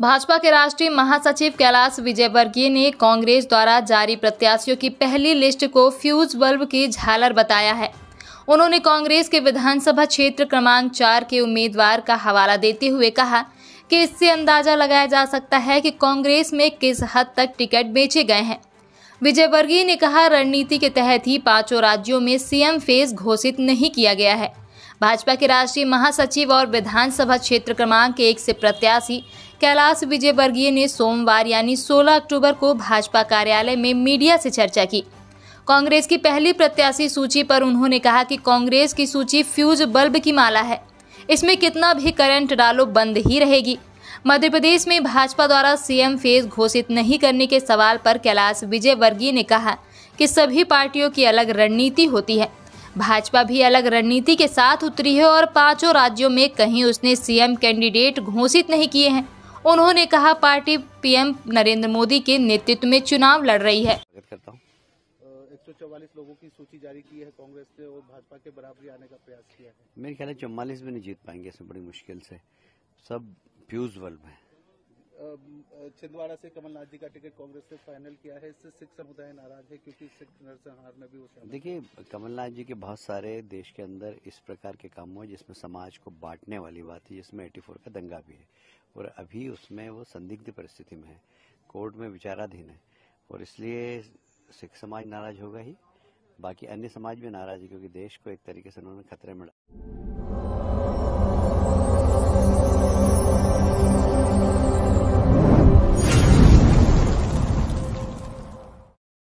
भाजपा के राष्ट्रीय महासचिव कैलाश विजयवर्गीय ने कांग्रेस द्वारा जारी प्रत्याशियों की पहली लिस्ट को फ्यूज बल्ब की झालर बताया है उन्होंने कांग्रेस के विधानसभा क्षेत्र क्रमांक चार के उम्मीदवार का हवाला देते हुए कहा कि इससे अंदाजा लगाया जा सकता है कि कांग्रेस में किस हद तक टिकट बेचे गए हैं विजयवर्गीय ने कहा रणनीति के तहत ही पांचों राज्यों में सीएम फेज घोषित नहीं किया गया है भाजपा के राष्ट्रीय महासचिव और विधानसभा क्षेत्र क्रमांक एक से प्रत्याशी कैलाश विजयवर्गीय ने सोमवार यानी 16 अक्टूबर को भाजपा कार्यालय में मीडिया से चर्चा की कांग्रेस की पहली प्रत्याशी सूची पर उन्होंने कहा कि कांग्रेस की सूची फ्यूज बल्ब की माला है इसमें कितना भी करंट डालो बंद ही रहेगी मध्य प्रदेश में भाजपा द्वारा सीएम फेज घोषित नहीं करने के सवाल पर कैलाश विजयवर्गीय ने कहा कि सभी पार्टियों की अलग रणनीति होती है भाजपा भी अलग रणनीति के साथ उतरी है और पांचों राज्यों में कहीं उसने सीएम कैंडिडेट घोषित नहीं किए हैं उन्होंने कहा पार्टी पीएम नरेंद्र मोदी के नेतृत्व में चुनाव लड़ रही है करता हूं। चौवालीस लोगों की सूची जारी की है कांग्रेस ने और भाजपा के बराबरी आने का प्रयास किया है मेरे ख्याल चौवालीस में नहीं जीत पाएंगे इसमें बड़ी मुश्किल से सब फ्यूज बल्ब है छिंदवाड़ा से कमलनाथ जी का टिकट कांग्रेस ने फाइनल किया है इससे सिख समुदाय नाराज है क्योंकि सिख नरसंहार में भी वो देखिए कमलनाथ जी के बहुत सारे देश के अंदर इस प्रकार के काम हुए जिसमें समाज को बांटने वाली बात है जिसमें एटी फोर का दंगा भी है और अभी उसमें वो संदिग्ध परिस्थिति में है कोर्ट में विचाराधीन है और इसलिए सिख समाज नाराज होगा ही बाकी अन्य समाज भी नाराज है क्योंकि देश को एक तरीके से उन्होंने खतरे में